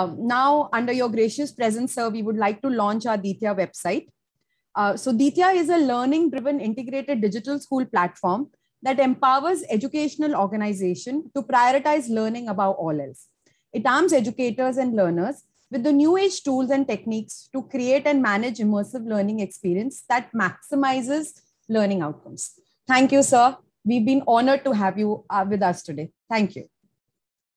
Um, now, under your gracious presence, sir, we would like to launch our Ditya website. Uh, so Ditya is a learning-driven integrated digital school platform that empowers educational organization to prioritize learning above all else. It arms educators and learners with the new age tools and techniques to create and manage immersive learning experience that maximizes learning outcomes. Thank you, sir. We've been honored to have you uh, with us today. Thank you.